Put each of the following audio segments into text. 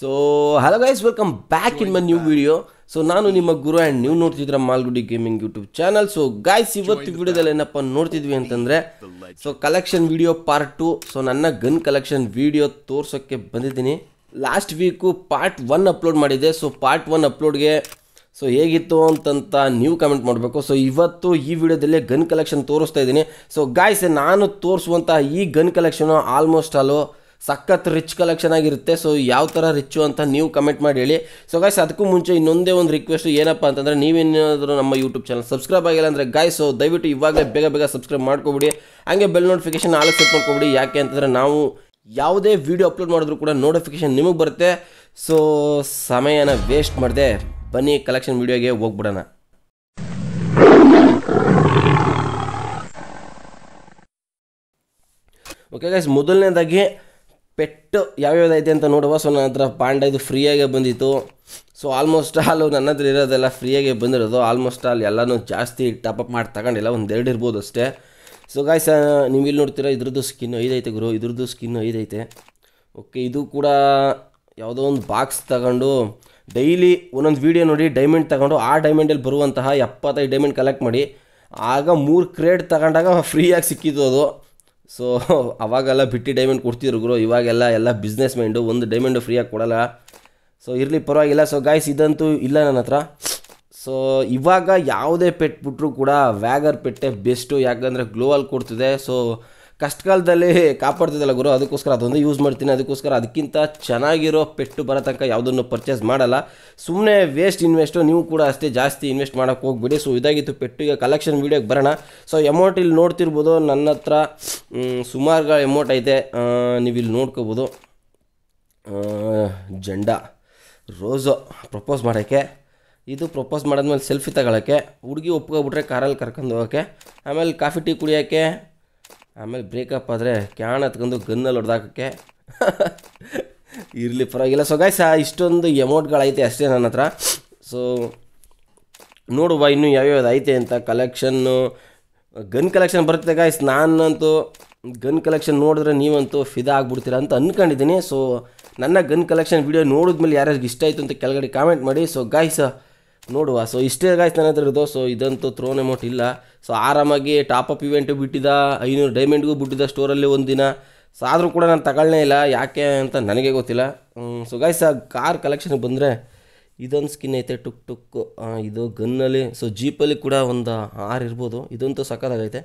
so hello guys welcome back in my new video so ನಾನು ನಿಮ್ಮ ಗುರು and ನೀವು ನೋಡ್ತಿದ್ರೆ Malgudi gaming YouTube channel so guys ಇವತ್ತು ವಿಡಿಯೋದಲ್ಲಿ ಏನಪ್ಪ ನೋಡ್ತಿದ್ವಿ ಅಂತಂದರೆ so collection video part two so ನನ್ನ ಗನ್ ಕಲೆಕ್ಷನ್ ವಿಡಿಯೋ ತೋರ್ಸೋಕ್ಕೆ ಬಂದಿದ್ದೀನಿ last week part one upload ಮಾಡಿದ್ದೆ ಸೊ ಪಾರ್ಟ್ ಒನ್ ಅಪ್ಲೋಡ್ಗೆ ಸೊ ಹೇಗಿತ್ತು ಅಂತಂತ ನೀವು ಕಮೆಂಟ್ ಮಾಡಬೇಕು ಸೊ ಇವತ್ತು ಈ ವಿಡಿಯೋದಲ್ಲಿ ಗನ್ ಕಲೆಕ್ಷನ್ ತೋರಿಸ್ತಾ ಇದ್ದೀನಿ ಸೊ ಗಾಯ್ಸ್ ನಾನು ತೋರಿಸುವಂತಹ ಈ ಗನ್ ಕಲೆಕ್ಷನು ಆಲ್ಮೋಸ್ಟ್ ಆಲು ಸಖತ್ ರಿಚ್ ಕಲೆಕ್ಷನ್ ಆಗಿರುತ್ತೆ ಸೊ ಯಾವ ಥರ ರಿಚ್ಚು ಅಂತ ನೀವು ಕಮೆಂಟ್ ಮಾಡಿ ಹೇಳಿ ಸೊ ಗಾಯ್ಸ್ ಅದಕ್ಕೂ ಮುಂಚೆ ಇನ್ನೊಂದೇ ಒಂದು ರಿಕ್ವೆಸ್ಟ್ ಏನಪ್ಪ ಅಂತಂದರೆ ನೀವೇನಾದರೂ ನಮ್ಮ ಯೂಟ್ಯೂಬ್ ಚಾನಲ್ ಸಬ್ಸ್ಕ್ರೈಬ್ ಆಗಿಲ್ಲ ಅಂದರೆ ಗಾಯ್ಸ್ ಸೊ ದಯವಿಟ್ಟು ಇವಾಗಲೇ ಬೇಗ ಬೇಗ ಸಬ್ಸ್ಕ್ರೈಬ್ ಮಾಡ್ಕೊಬಿಡಿ ಹಾಗೆ ಬೆಲ್ ನೋಟಿಫಿಕೇಶನ್ ಆಲ್ ಸೆಟ್ ಮಾಡ್ಕೊಬಿಡಿ ಯಾಕೆ ಅಂತಂದರೆ ನಾವು ಯಾವುದೇ ವೀಡಿಯೋ ಅಪ್ಲೋಡ್ ಮಾಡಿದ್ರು ಕೂಡ ನೋಟಿಫಿಕೇಶನ್ ನಿಮಗೆ ಬರುತ್ತೆ ಸೊ ಸಮಯನ ವೇಸ್ಟ್ ಮಾಡಿದೆ ಬನ್ನಿ ಕಲೆಕ್ಷನ್ ವೀಡಿಯೋಗೆ ಹೋಗ್ಬಿಡೋಣ ಓಕೆ ಗೈಸ್ ಮೊದಲನೇದಾಗಿ ಪೆಟ್ಟು ಯಾವ್ಯಾವ್ದೈತೆ ಅಂತ ನೋಡುವ ಸೊ ನನ್ನ ಹತ್ರ ಪಾಂಡ ಇದು ಫ್ರೀಯಾಗೆ ಬಂದಿತ್ತು ಸೊ ಆಲ್ಮೋಸ್ಟ್ ಆಲ್ ನನ್ನ ಹತ್ರ ಇರೋದೆಲ್ಲ ಫ್ರೀಯಾಗೆ ಬಂದಿರೋದು ಆಲ್ಮೋಸ್ಟ್ ಆಲ್ ಎಲ್ಲನೂ ಜಾಸ್ತಿ ಟಾಪಪ್ ಮಾಡಿ ತಗೊಂಡಿಲ್ಲ ಒಂದು ಎರಡು ಇರ್ಬೋದು ಅಷ್ಟೇ ಸೊ ಸ ನೀವು ಇಲ್ಲಿ ನೋಡ್ತೀರ ಇದ್ರದ್ದು ಸ್ಕಿನ್ ಐದೈತೆ ಗುರು ಇದ್ರದ್ದು ಸ್ಕಿನ್ ಐದೈತೆ ಓಕೆ ಇದು ಕೂಡ ಯಾವುದೋ ಒಂದು ಬಾಕ್ಸ್ ತಗೊಂಡು ಡೈಲಿ ಒಂದೊಂದು ವೀಡಿಯೋ ನೋಡಿ ಡೈಮಂಡ್ ತಗೊಂಡು ಆ ಡೈಮಂಡಲ್ಲಿ ಬರುವಂತಹ ಎಪ್ಪತ್ತೈದು ಡೈಮಂಡ್ ಕಲೆಕ್ಟ್ ಮಾಡಿ ಆಗ ಮೂರು ಕ್ರೇಡ್ ತಗೊಂಡಾಗ ಫ್ರೀಯಾಗಿ ಸಿಕ್ಕಿದ್ದು ಅದು ಸೊ ಅವಾಗೆಲ್ಲ ಬಿಟ್ಟು ಡೈಮಂಡ್ ಕೊಡ್ತಿದ್ರು ಗುರು ಇವಾಗೆಲ್ಲ ಎಲ್ಲ ಬಿಸ್ನೆಸ್ ಮೈಂಡು ಒಂದು ಡೈಮಂಡು ಫ್ರೀಯಾಗಿ ಕೊಡಲ್ಲ ಸೊ ಇರಲಿ ಪರವಾಗಿಲ್ಲ ಸೊ ಗಾಯ್ಸ್ ಇದಂತೂ ಇಲ್ಲ ನನ್ನ ಹತ್ರ ಸೊ ಇವಾಗ ಯಾವುದೇ ಪೆಟ್ ಬಿಟ್ಟರು ಕೂಡ ವ್ಯಾಗರ್ ಪೆಟ್ಟೆ ಬೆಸ್ಟು ಯಾಕಂದರೆ ಗ್ಲೋವಲ್ ಕೊಡ್ತಿದೆ ಸೊ ಕಷ್ಟಕಾಲದಲ್ಲಿ ಕಾಪಾಡ್ತಿದ್ದಲ್ಲ ಗುರು ಅದಕ್ಕೋಸ್ಕರ ಅದೊಂದು ಯೂಸ್ ಮಾಡ್ತೀನಿ ಅದಕ್ಕೋಸ್ಕರ ಅದಕ್ಕಿಂತ ಚೆನ್ನಾಗಿರೋ ಪೆಟ್ಟು ಬರೋ ತನಕ ಯಾವುದನ್ನು ಪರ್ಚೇಸ್ ಮಾಡಲ್ಲ ಸುಮ್ಮನೆ ವೇಸ್ಟ್ ಇನ್ವೆಸ್ಟು ನೀವು ಕೂಡ ಅಷ್ಟೇ ಜಾಸ್ತಿ ಇನ್ವೆಸ್ಟ್ ಮಾಡೋಕ್ಕೆ ಹೋಗ್ಬೇಡಿ ಸೊ ಇದಾಗಿತ್ತು ಪೆಟ್ಟಿಗೆ ಕಲೆಕ್ಷನ್ ವೀಡಿಯೋಗೆ ಬರೋಣ ಸೊ ಎಮೌಂಟ್ ಇಲ್ಲಿ ನೋಡ್ತಿರ್ಬೋದು ನನ್ನ ಹತ್ರ ಸುಮಾರು ಎಮೌಂಟ್ ಐತೆ ನೀವು ಇಲ್ಲಿ ನೋಡ್ಕೋಬೋದು ಜಂಡ ರೋಸು ಪ್ರಪೋಸ್ ಮಾಡೋಕ್ಕೆ ಇದು ಪ್ರಪೋಸ್ ಮಾಡಿದ್ಮೇಲೆ ಸೆಲ್ಫಿ ತಗೊಳ್ಳೋಕ್ಕೆ ಹುಡುಗಿ ಒಪ್ಕೋಬಿಟ್ರೆ ಕಾರಲ್ಲಿ ಕರ್ಕೊಂಡು ಹೋಗೋಕ್ಕೆ ಆಮೇಲೆ ಕಾಫಿ ಟೀ ಕುಡಿಯೋಕ್ಕೆ ಆಮೇಲೆ ಬ್ರೇಕಪ್ ಆದರೆ ಕ್ಯಾನ್ ಹತ್ಕೊಂಡು ಗನ್ನಲ್ಲಿ ಹೊಡೆದಾಕೋಕ್ಕೆ ಇರಲಿ ಪರವಾಗಿಲ್ಲ ಸೊ ಗಾಯ್ಸ್ ಇಷ್ಟೊಂದು ಎಮೌಂಟ್ಗಳೈತೆ ಅಷ್ಟೇ ನನ್ನ ಹತ್ರ ಸೊ ನೋಡುವ ಇನ್ನೂ ಯಾವ್ಯಾವ್ದು ಐತೆ ಅಂತ ಕಲೆಕ್ಷನ್ನು ಗನ್ ಕಲೆಕ್ಷನ್ ಬರುತ್ತೆ ಗಾಯ್ಸ್ ನಾನಂತೂ ಗನ್ ಕಲೆಕ್ಷನ್ ನೋಡಿದ್ರೆ ನೀವಂತೂ ಫಿದಾ ಆಗ್ಬಿಡ್ತೀರಾ ಅಂತ ಅಂದ್ಕೊಂಡಿದ್ದೀನಿ ಸೊ ನನ್ನ ಗನ್ ಕಲೆಕ್ಷನ್ ವೀಡಿಯೋ ನೋಡಿದ್ಮೇಲೆ ಯಾರ್ಯಾರಿಗೆ ಇಷ್ಟ ಆಯಿತು ಅಂತ ಕೆಳಗಡೆ ಕಾಮೆಂಟ್ ಮಾಡಿ ಸೊ ಗಾಯ್ಸ್ ನೋಡುವ ಸೊ ಇಷ್ಟೇ ಗಾಯ್ಸ್ ನನ್ನ ಹತ್ರ ಇರೋದು ಸೊ ಇದಂತೂ ಥ್ರೋನ್ ಅಮೌಂಟ್ ಇಲ್ಲ ಸೊ ಆರಾಮಾಗಿ ಟಾಪ್ ಅಪ್ ಇವೆಂಟು ಬಿಟ್ಟಿದ್ದ ಐನೂರು ಡೈಮಂಡ್ಗೂ ಬಿಟ್ಟಿದ್ದ ಸ್ಟೋರಲ್ಲಿ ಒಂದು ದಿನ ಸೊ ಆದರೂ ಕೂಡ ನಾನು ತಗೊಳ್ಳೇ ಇಲ್ಲ ಯಾಕೆ ಅಂತ ನನಗೆ ಗೊತ್ತಿಲ್ಲ ಸೊ ಗಾಯ್ಸ್ ಆ ಕಾರ್ ಕಲೆಕ್ಷನ್ಗೆ ಬಂದರೆ ಇದೊಂದು ಸ್ಕಿನ್ ಐತೆ ಟುಕ್ ಟುಕ್ ಇದು ಗನ್ನಲ್ಲಿ ಸೊ ಜೀಪಲ್ಲಿ ಕೂಡ ಒಂದು ಆರು ಇರ್ಬೋದು ಇದಂತೂ ಸಖತ್ತಾಗೈತೆ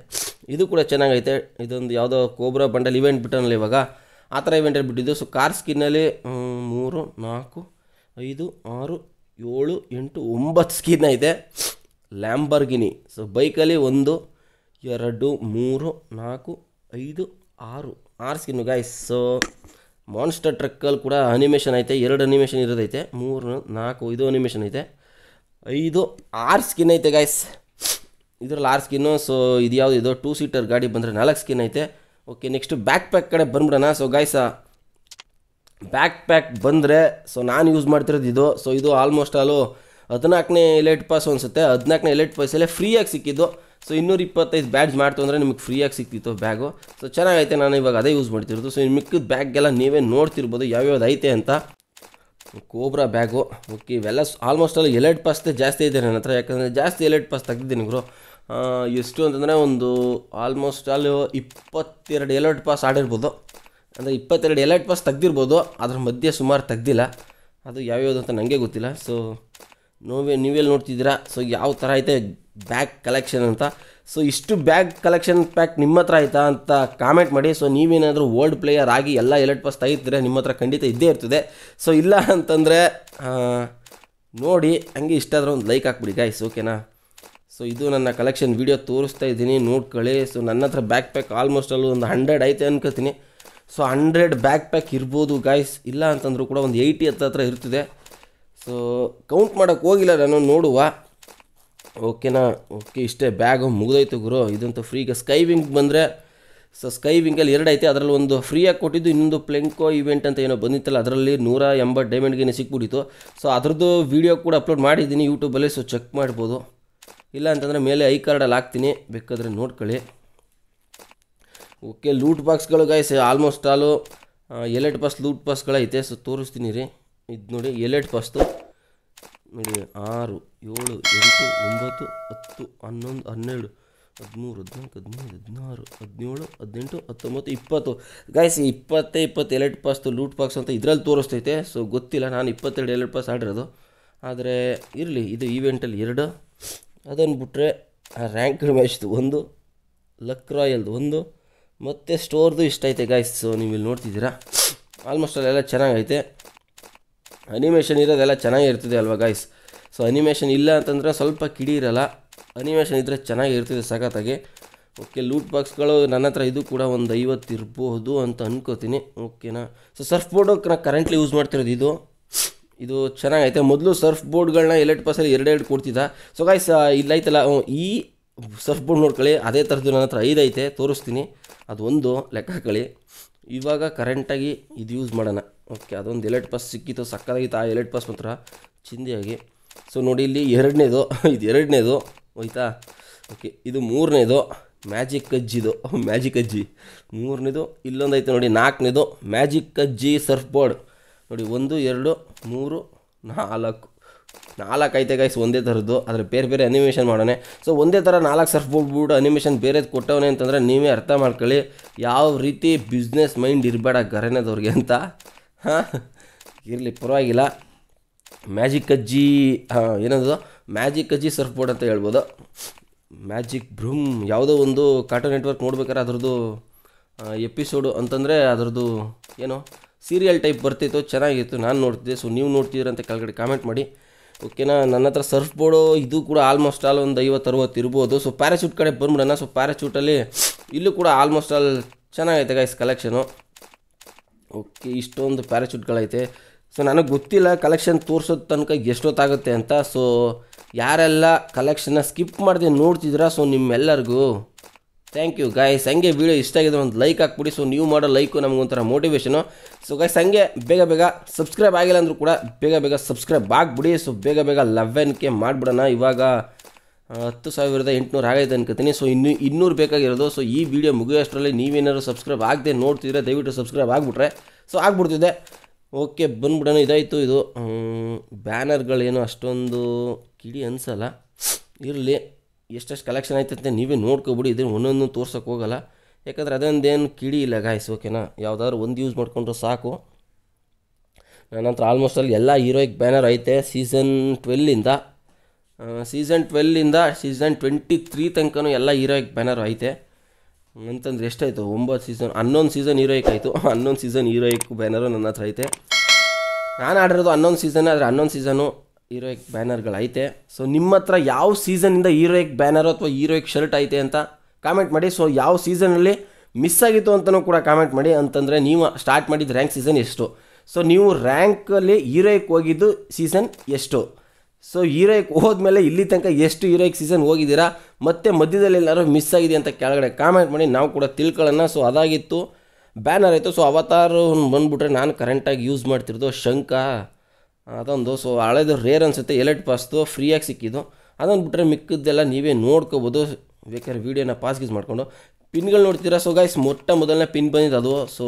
ಇದು ಕೂಡ ಚೆನ್ನಾಗೈತೆ ಇದೊಂದು ಯಾವುದೋ ಕೋಬ್ರಾ ಬಂಡಲ್ ಇವೆಂಟ್ ಬಿಟ್ಟನಲ್ಲ ಇವಾಗ ಆ ಥರ ಇವೆಂಟಲ್ಲಿ ಬಿಟ್ಟಿದ್ದು ಸೊ ಕಾರ್ ಸ್ಕಿನ್ನಲ್ಲಿ ಮೂರು ನಾಲ್ಕು ಐದು ಆರು ಏಳು ಎಂಟು ಒಂಬತ್ತು ಸ್ಕೀನ ಇದೆ ಲ್ಯಾಂಬರ್ಗಿನಿ ಸೊ ಬೈಕಲ್ಲಿ ಒಂದು ಎರಡು ಮೂರು ನಾಲ್ಕು ಐದು ಆರು ಆರು ಸ್ಕಿನ್ನು ಗಾಯ್ಸ್ ಸೊ ಮಾನ್ಸ್ಟರ್ ಟ್ರಕ್ಕಲ್ಲಿ ಕೂಡ ಅನಿಮೇಷನ್ ಐತೆ ಎರಡು ಅನಿಮೇಷನ್ ಇರೋದೈತೆ ಮೂರು ನಾಲ್ಕು ಐದು ಅನಿಮೇಷನ್ ಐತೆ ಐದು ಆರು ಸ್ಕಿನ್ ಐತೆ ಗಾಯ್ಸ್ ಇದರಲ್ಲಿ ಆರು ಸ್ಕಿನ್ನು ಸೊ ಇದು ಇದು ಟೂ ಸೀಟರ್ ಗಾಡಿ ಬಂದರೆ ನಾಲ್ಕು ಸ್ಕಿನ್ ಐತೆ ಓಕೆ ನೆಕ್ಸ್ಟ್ ಬ್ಯಾಕ್ ಪ್ಯಾಕ್ ಕಡೆ ಬಂದ್ಬಿಡೋಣ ಸೊ ಗಾಯ್ಸ ಬ್ಯಾಕ್ ಪ್ಯಾಕ್ ಬಂದರೆ ಸೊ ನಾನು ಯೂಸ್ ಮಾಡ್ತಿರೋದು ಇದು ಸೊ ಇದು ಆಲ್ಮೋಸ್ಟ್ ಆಲು ಹದಿನಾಲ್ಕನೇ ಎಲೆಟ್ ಪಾಸ್ ಅನಿಸುತ್ತೆ ಹದಿನಾಲ್ಕನೇ ಎಲೆಟ್ ಪಾಸಲ್ಲೇ ಫ್ರೀಯಾಗಿ ಸಿಕ್ಕಿದ್ದು ಸೊ ಇನ್ನೂರು ಇಪ್ಪತ್ತೈದು ಬ್ಯಾಡ್ಜ್ ಮಾಡ್ತು ಅಂದರೆ ನಿಮಗೆ ಫ್ರೀಯಾಗಿ ಸಿಕ್ತಿತ್ತು ಬ್ಯಾಗು ಸೊ ಚೆನ್ನಾಗೈತೆ ನಾನು ಇವಾಗ ಅದೇ ಯೂಸ್ ಮಾಡ್ತಿರೋದು ಸೊ ಇನ್ನು ಮಿಕ್ಕಿದ ಬ್ಯಾಗ್ಗೆಲ್ಲ ನೀವೇ ನೋಡ್ತಿರ್ಬೋದು ಯಾವ್ಯಾವ್ದು ಐತೆ ಅಂತ ಕೋಬ್ರಾ ಬ್ಯಾಗು ಓಕೆ ಇವೆಲ್ಲ ಆಲ್ಮೋಸ್ಟ್ ಆಲ್ ಎಲೆಟ್ ಪಾಸ್ದೇ ಜಾಸ್ತಿ ಇದೆ ನನ್ನ ಹತ್ರ ಯಾಕಂದರೆ ಜಾಸ್ತಿ ಎಲೆಟ್ ಪಾಸ್ ತೆಗ್ದಿದ್ದೀನಿ ಗುರು ಎಷ್ಟು ಅಂತಂದರೆ ಒಂದು ಆಲ್ಮೋಸ್ಟ್ ಆಲ್ ಇಪ್ಪತ್ತೆರಡು ಎಲೆಟ್ ಪಾಸ್ ಆಡಿರ್ಬೋದು ಅಂದರೆ ಇಪ್ಪತ್ತೆರಡು ಎಲೈಟ್ ಪಾಸ್ ತೆಗ್ದಿರ್ಬೋದು ಅದ್ರ ಮಧ್ಯೆ ಸುಮಾರು ತೆಗ್ದಿಲ್ಲ ಅದು ಯಾವ್ಯಾವುದು ಅಂತ ನನಗೆ ಗೊತ್ತಿಲ್ಲ ಸೊ ನೋವೇ ನೀವೆಲ್ಲಿ ನೋಡ್ತಿದ್ದೀರಾ ಸೊ ಯಾವ ಥರ ಐತೆ ಬ್ಯಾಗ್ ಕಲೆಕ್ಷನ್ ಅಂತ ಸೊ ಇಷ್ಟು ಬ್ಯಾಗ್ ಕಲೆಕ್ಷನ್ ಪ್ಯಾಕ್ ನಿಮ್ಮ ಹತ್ರ ಆಯಿತಾ ಅಂತ ಕಾಮೆಂಟ್ ಮಾಡಿ ಸೊ ನೀವೇನಾದರೂ ಓಲ್ಡ್ ಪ್ಲೇಯರ್ ಆಗಿ ಎಲ್ಲ ಎಲೆಟ್ ಪಾಸ್ ತೆಗಿತಿದ್ರೆ ನಿಮ್ಮ ಹತ್ರ ಖಂಡಿತ ಇದ್ದೇ ಇರ್ತದೆ ಸೊ ಇಲ್ಲ ಅಂತಂದರೆ ನೋಡಿ ಹಂಗೆ ಇಷ್ಟ ಒಂದು ಲೈಕ್ ಹಾಕ್ಬಿಡಿ ಗಾಯ್ಸ್ ಓಕೆನಾ ಸೊ ಇದು ನನ್ನ ಕಲೆಕ್ಷನ್ ವೀಡಿಯೋ ತೋರಿಸ್ತಾ ಇದ್ದೀನಿ ನೋಡ್ಕೊಳ್ಳಿ ಸೊ ನನ್ನ ಹತ್ರ ಬ್ಯಾಕ್ ಪ್ಯಾಕ್ ಆಲ್ಮೋಸ್ಟ್ ಅಲ್ಲೂ ಒಂದು ಹಂಡ್ರೆಡ್ ಐತೆ ಅನ್ಕೋತೀನಿ ಸೊ ಹಂಡ್ರೆಡ್ ಬ್ಯಾಕ್ ಪ್ಯಾಕ್ ಇರ್ಬೋದು ಗಾಯ್ಸ್ ಇಲ್ಲ ಅಂತಂದರೂ ಕೂಡ ಒಂದು ಏಯ್ಟಿ ಹತ್ರ ಹತ್ರ ಇರ್ತಿದೆ ಸೊ ಕೌಂಟ್ ಮಾಡೋಕ್ಕೆ ಹೋಗಿಲ್ಲ ನಾನು ನೋಡುವ ಓಕೆನಾ ಓಕೆ ಇಷ್ಟೇ ಬ್ಯಾಗು ಮುಗಿದೋಯ್ತು ಗುರು ಇದಂತೂ ಫ್ರೀಗೆ ಸ್ಕೈ ವಿಂಗ್ ಬಂದರೆ ಸೊ ಸ್ಕೈ ವಿಂಗಲ್ಲಿ ಐತೆ ಅದರಲ್ಲಿ ಒಂದು ಫ್ರೀಯಾಗಿ ಕೊಟ್ಟಿದ್ದು ಇನ್ನೊಂದು ಪ್ಲೆಂಕೋ ಇವೆಂಟ್ ಅಂತ ಏನೋ ಬಂದಿತ್ತಲ್ಲ ಅದರಲ್ಲಿ ನೂರ ಎಂಬತ್ತು ಡೈಮಂಡ್ಗೇನೆ ಸಿಕ್ಬಿಟ್ಟಿತ್ತು ಸೊ ಅದ್ರದ್ದು ವೀಡಿಯೋ ಕೂಡ ಅಪ್ಲೋಡ್ ಮಾಡಿದ್ದೀನಿ ಯೂಟ್ಯೂಬಲ್ಲಿ ಸೊ ಚೆಕ್ ಮಾಡ್ಬೋದು ಇಲ್ಲ ಅಂತಂದರೆ ಮೇಲೆ ಐ ಕಾರ್ಡಲ್ಲಿ ಹಾಕ್ತೀನಿ ಬೇಕಾದರೆ ನೋಡ್ಕೊಳ್ಳಿ ಓಕೆ ಲೂಟ್ ಬಾಕ್ಸ್ಗಳು guys almost all elite pass loot ಪಾಸ್ಗಳೈತೆ ಸೊ ತೋರಿಸ್ತೀನಿ ರೀ ಇದು ನೋಡಿ ಎಲೆಟ್ ಪಾಸ್ತು ನೋಡಿ ಆರು ಏಳು ಎಂಟು ಒಂಬತ್ತು ಹತ್ತು ಹನ್ನೊಂದು ಹನ್ನೆರಡು ಹದಿಮೂರು ಹದಿನಾಲ್ಕು ಹದಿನೈದು ಹದಿನಾರು ಹದಿನೇಳು ಹದಿನೆಂಟು ಹತ್ತೊಂಬತ್ತು ಇಪ್ಪತ್ತು ಗೈಸ್ ಇಪ್ಪತ್ತೇ ಇಪ್ಪತ್ತು ಎಲೆಟ್ ಪಾಸ್ತು ಲೂಟ್ ಬಾಕ್ಸ್ ಅಂತ ಇದರಲ್ಲಿ ತೋರಿಸ್ತೈತೆ ಸೊ ಗೊತ್ತಿಲ್ಲ ನಾನು ಇಪ್ಪತ್ತೆರಡು ಎಲೆಟ್ ಪಾಸ್ ಆಡಿರೋದು ಆದರೆ ಇರಲಿ ಇದು ಈವೆಂಟಲ್ಲಿ ಎರಡು ಅದನ್ನು ಬಿಟ್ಟರೆ ರ್ಯಾಂಕ್ ಮ್ಯಾಚ್ದು ಒಂದು ಲಕ್ ರಾಯಲ್ದು ಒಂದು ಮತ್ತು ಸ್ಟೋರ್ದು ಇಷ್ಟ ಐತೆ ಗಾಯ್ಸ್ ಸೊ ನೀವು ಇಲ್ಲಿ ನೋಡ್ತಿದ್ದೀರಾ ಆಲ್ಮೋಸ್ಟ್ ಅಲ್ಲೆಲ್ಲ ಚೆನ್ನಾಗೈತೆ ಅನಿಮೇಷನ್ ಇರೋದೆಲ್ಲ ಚೆನ್ನಾಗಿರ್ತದೆ ಅಲ್ವಾ ಗಾಯ್ಸ್ ಸೊ ಅನಿಮೇಷನ್ ಇಲ್ಲ ಅಂತಂದ್ರೆ ಸ್ವಲ್ಪ ಕಿಡಿ ಇರಲ್ಲ ಅನಿಮೇಷನ್ ಇದ್ದರೆ ಚೆನ್ನಾಗಿರ್ತದೆ ಸಖತ್ತಾಗಿ ಓಕೆ ಲೂಟ್ ಬಾಕ್ಸ್ಗಳು ನನ್ನ ಹತ್ರ ಇದು ಕೂಡ ಒಂದು ಐವತ್ತು ಇರ್ಬೋದು ಅಂತ ಅಂದ್ಕೋತೀನಿ ಓಕೆನಾ ಸೊ ಸರ್ಫ್ ಬೋರ್ಡು ನಾನು ಕರೆಂಟ್ಲಿ ಯೂಸ್ ಮಾಡ್ತಿರೋದು ಇದು ಇದು ಚೆನ್ನಾಗೈತೆ ಮೊದಲು ಸರ್ಫ್ ಬೋರ್ಡ್ಗಳನ್ನ ಎಲೆಟ್ ಪಾಸಲ್ಲಿ ಎರಡೆರಡು ಕೊಡ್ತಿದ್ದ ಸೊ ಗಾಯ್ಸ್ ಇಲ್ಲೈತಲ್ಲ ಈ ಸರ್ಫ್ ಬೋರ್ಡ್ ನೋಡ್ಕೊಳ್ಳಿ ಅದೇ ಥರದ್ದು ನನ್ನ ಹತ್ರ ಐದೈತೆ ತೋರಿಸ್ತೀನಿ ಅದು ಒಂದು ಲೆಕ್ಕ ಕಳಿ ಇವಾಗ ಕರೆಂಟಾಗಿ ಇದು ಯೂಸ್ ಮಾಡೋಣ ಓಕೆ ಅದೊಂದು ಎಲೆಟ್ ಪಾಸ್ ಸಿಕ್ಕಿತ್ತು ಸಕ್ಕದಾಗಿತ್ತು ಆ ಎಲೆಟ್ ಪಾಸ್ ಮಾತ್ರ ಚಿಂದಿಯಾಗಿ ಸೊ ನೋಡಿ ಇಲ್ಲಿ ಎರಡನೇದು ಇದು ಎರಡನೇದು ಹೋಯ್ತಾ ಓಕೆ ಇದು ಮೂರನೇದು ಮ್ಯಾಜಿಕ್ ಅಜ್ಜಿದು ಮ್ಯಾಜಿಕ್ ಅಜ್ಜಿ ಮೂರನೇದು ಇಲ್ಲೊಂದು ಐತೆ ನೋಡಿ ನಾಲ್ಕನೇದು ಮ್ಯಾಜಿಕ್ ಅಜ್ಜಿ ಸರ್ಫ್ ಬೋರ್ಡ್ ನೋಡಿ ಒಂದು ಎರಡು ಮೂರು ನಾಲ್ಕು ನಾಲ್ಕು ಐತೆ ಗೈಸ್ ಒಂದೇ ಥರದ್ದು ಆದರೆ ಬೇರೆ ಬೇರೆ ಅನಿಮೇಷನ್ ಮಾಡೋಣ ಸೊ ಒಂದೇ ಥರ ನಾಲ್ಕು ಸರ್ಫ್ ಬೋರ್ಡ್ ಅನಿಮೇಷನ್ ಬೇರೆದು ಕೊಟ್ಟವನೇ ಅಂತಂದರೆ ನೀವೇ ಅರ್ಥ ಮಾಡ್ಕೊಳ್ಳಿ ಯಾವ ರೀತಿ ಬಿಸ್ನೆಸ್ ಮೈಂಡ್ ಇರಬೇಡ ಗರನೇದವ್ರಿಗೆ ಅಂತ ಹಾಂ ಇರಲಿ ಪರವಾಗಿಲ್ಲ ಮ್ಯಾಜಿಕ್ ಅಜ್ಜಿ ಏನದು ಮ್ಯಾಜಿಕ್ ಅಜ್ಜಿ ಸರ್ಫ್ ಬೋರ್ಡ್ ಅಂತ ಹೇಳ್ಬೋದು ಮ್ಯಾಜಿಕ್ ಬ್ರೂಮ್ ಯಾವುದೋ ಒಂದು ಕಾರ್ಟೂನ್ ನೆಟ್ವರ್ಕ್ ನೋಡ್ಬೇಕಾರೆ ಅದ್ರದ್ದು ಎಪಿಸೋಡು ಅಂತಂದರೆ ಅದರದ್ದು ಏನು ಸೀರಿಯಲ್ ಟೈಪ್ ಬರ್ತಿತ್ತು ಚೆನ್ನಾಗಿತ್ತು ನಾನು ನೋಡ್ತಿದ್ದೆ ಸೊ ನೀವು ನೋಡ್ತಿದ್ದೀರಂತ ಕೆಳಗಡೆ ಕಾಮೆಂಟ್ ಮಾಡಿ ಓಕೆನಾ ನನ್ನ ಹತ್ರ ಸರ್ಫ್ ಬೋರ್ಡು ಇದು ಕೂಡ ಆಲ್ಮೋಸ್ಟ್ ಆಲ್ ಒಂದು ಐವತ್ತು ಅರವತ್ತು ಇರ್ಬೋದು ಸೊ ಪ್ಯಾರಾಶೂಟ್ ಕಡೆ ಬಂದ್ಬಿಡೋಣ ಸೊ ಪ್ಯಾರಾಶೂಟಲ್ಲಿ ಇಲ್ಲೂ ಕೂಡ ಆಲ್ಮೋಸ್ಟ್ ಆಲ್ ಚೆನ್ನಾಗೈತೆ ಗೈಸ್ ಕಲೆಕ್ಷನು ಓಕೆ ಇಷ್ಟೊಂದು ಪ್ಯಾರಾಶೂಟ್ಗಳೈತೆ ಸೊ ನನಗೆ ಗೊತ್ತಿಲ್ಲ ಕಲೆಕ್ಷನ್ ತೋರಿಸೋದು ತನಕ ಎಷ್ಟೊತ್ತಾಗುತ್ತೆ ಅಂತ ಸೊ ಯಾರೆಲ್ಲ ಕಲೆಕ್ಷನ್ನ ಸ್ಕಿಪ್ ಮಾಡಿದೆ ನೋಡ್ತಿದ್ದೀರಾ ಸೊ ನಿಮ್ಮೆಲ್ಲರಿಗೂ ಥ್ಯಾಂಕ್ ಯು ಗಾಯ್ಸ್ ಹಂಗೆ ವೀಡಿಯೋ ಇಷ್ಟ ಆಗಿದ್ರೆ ಒಂದು ಲೈಕ್ ಹಾಕ್ಬಿಡಿ ಸೊ ನೀವು ಮಾಡೋ ಲೈಕು ನಮಗೊಂಥರ ಮೋಟಿವೇಶನು ಸೊ ಗಾಯ್ಸ್ ಹಂಗೆ ಬೇಗ ಬೇಗ ಸಬ್ಸ್ಕ್ರೈಬ್ ಆಗಿಲ್ಲ ಅಂದರೂ ಕೂಡ ಬೇಗ ಬೇಗ ಸಬ್ಸ್ಕ್ರೈಬ್ ಆಗಿಬಿಡಿ ಸೊ ಬೇಗ ಬೇಗ ಕೆ ಮಾಡಿಬಿಡೋಣ ಇವಾಗ ಹತ್ತು ಸಾವಿರದ ಎಂಟುನೂರು ಆಗೈತೆ ಅನ್ಕೋತೀನಿ ಸೊ ಇನ್ನೂ ಇನ್ನೂರು ಬೇಕಾಗಿರೋದು ಸೊ ಈ ವಿಡಿಯೋ ಮುಗಿಯೋಷ್ಟರಲ್ಲಿ ನೀವೇನಾದ್ರು ಸಬ್ಸ್ಕ್ರೈಬ್ ಆಗದೆ ನೋಡ್ತಿದ್ರೆ ದಯವಿಟ್ಟು ಸಬ್ಸ್ಕ್ರೈಬ್ ಆಗಿಬಿಟ್ರೆ ಸೊ ಆಗ್ಬಿಡ್ತಿದೆ ಓಕೆ ಬಂದ್ಬಿಡೋಣ ಇದಾಯಿತು ಇದು ಬ್ಯಾನರ್ಗಳೇನು ಅಷ್ಟೊಂದು ಕಿಡಿ ಅನಿಸಲ್ಲ ಇರಲಿ ಎಷ್ಟೆಷ್ಟು ಕಲೆಕ್ಷನ್ ಅಂತ ನೀವೇ ನೋಡ್ಕೊಬಿಡಿ ಇದನ್ನು ಒಂದೊಂದು ತೋರ್ಸೋಕೆ ಹೋಗಲ್ಲ ಯಾಕಂದರೆ ಅದೊಂದೇನು ಕಿಡಿ ಇಲ್ಲ ಗಾಯ್ಸ್ ಓಕೆನಾ ಯಾವುದಾದ್ರು ಒಂದು ಯೂಸ್ ಮಾಡಿಕೊಂಡ್ರೆ ಸಾಕು ನನ್ನ ಹತ್ರ ಆಲ್ಮೋಸ್ಟ್ ಅಲ್ಲಿ ಎಲ್ಲ ಹೀರೋಯಿಕ್ ಬ್ಯಾನರ್ ಐತೆ ಸೀಸನ್ ಟ್ವೆಲ್ಲಿಂದ ಸೀಸನ್ ಟ್ವೆಲ್ಲಿಂದ ಸೀಸನ್ ಟ್ವೆಂಟಿ ತ್ರೀ ತನಕನೂ ಎಲ್ಲ ಹೀರೋಯಿಕ್ ಬ್ಯಾನರ್ ಐತೆ ಅಂತಂದ್ರೆ ಎಷ್ಟಾಯಿತು ಒಂಬತ್ತು ಸೀಸನ್ ಹನ್ನೊಂದು ಸೀಸನ್ ಹೀರೋಯಿಕ್ ಆಯಿತು ಹನ್ನೊಂದು ಸೀಸನ್ ಹೀರೋಯಿಕ್ ಬ್ಯಾನರು ನನ್ನ ಹತ್ರ ಐತೆ ನಾನು ಆಡಿರೋದು ಹನ್ನೊಂದು ಸೀಸನ್ ಆದರೆ ಹನ್ನೊಂದು ಸೀಸನು ಹೀರೋಯಿಕ್ ಬ್ಯಾನರ್ಗಳೈತೆ ಸೊ ನಿಮ್ಮ ಹತ್ರ ಯಾವ ಸೀಸನಿಂದ ಹೀರೋಯಿಕ್ ಬ್ಯಾನರ್ ಅಥವಾ ಹೀರೋಯಿಕ್ ಶರ್ಟ್ ಐತೆ ಅಂತ ಕಾಮೆಂಟ್ ಮಾಡಿ ಸೊ ಯಾವ ಸೀಸನಲ್ಲಿ ಮಿಸ್ ಆಗಿತ್ತು ಅಂತಲೂ ಕೂಡ ಕಾಮೆಂಟ್ ಮಾಡಿ ಅಂತಂದರೆ ನೀವು ಸ್ಟಾರ್ಟ್ ಮಾಡಿದ ರ್ಯಾಂಕ್ ಸೀಸನ್ ಎಷ್ಟು ಸೊ ನೀವು ರ್ಯಾಂಕಲ್ಲಿ ಹೀರೋಯಿಕ್ ಹೋಗಿದ್ದು ಸೀಸನ್ ಎಷ್ಟು ಸೊ ಹೀರೋಯಿಕ್ ಹೋದ್ಮೇಲೆ ಇಲ್ಲಿ ತನಕ ಎಷ್ಟು ಹೀರೋಯಿಕ್ ಸೀಸನ್ ಹೋಗಿದ್ದೀರಾ ಮತ್ತೆ ಮಧ್ಯದಲ್ಲಿ ಎಲ್ಲರೂ ಮಿಸ್ ಆಗಿದೆ ಅಂತ ಕೆಳಗಡೆ ಕಾಮೆಂಟ್ ಮಾಡಿ ನಾವು ಕೂಡ ತಿಳ್ಕೊಳ್ಳೋಣ ಸೊ ಅದಾಗಿತ್ತು ಬ್ಯಾನರ್ ಆಯಿತು ಸೊ ಅವತಾರ ಬಂದುಬಿಟ್ರೆ ನಾನು ಕರೆಂಟಾಗಿ ಯೂಸ್ ಮಾಡ್ತಿರೋದು ಶಂಕ ಅದೊಂದು ಸೊ ಹಳೇದು ರೇರ್ ಅನಿಸುತ್ತೆ ಎಲೆಟ್ ಪಾಸ್ದು ಫ್ರೀಯಾಗಿ ಸಿಕ್ಕಿದ್ದು ಅದೊಂದು ಬಿಟ್ಟರೆ ಮಿಕ್ಕಿದ್ದೆಲ್ಲ ನೀವೇ ನೋಡ್ಕೋಬೋದು ಬೇಕಾದ್ರೆ ವೀಡಿಯೋನ ಪಾಸ್ ಗೀಸ್ ಮಾಡಿಕೊಂಡು ಪಿನ್ಗಳು ನೋಡ್ತೀರಾ ಸೊ ಗಾಯ್ಸ್ ಮೊಟ್ಟ ಮೊದಲನೇ ಪಿನ್ ಬಂದಿದ್ದು ಅದು ಸೊ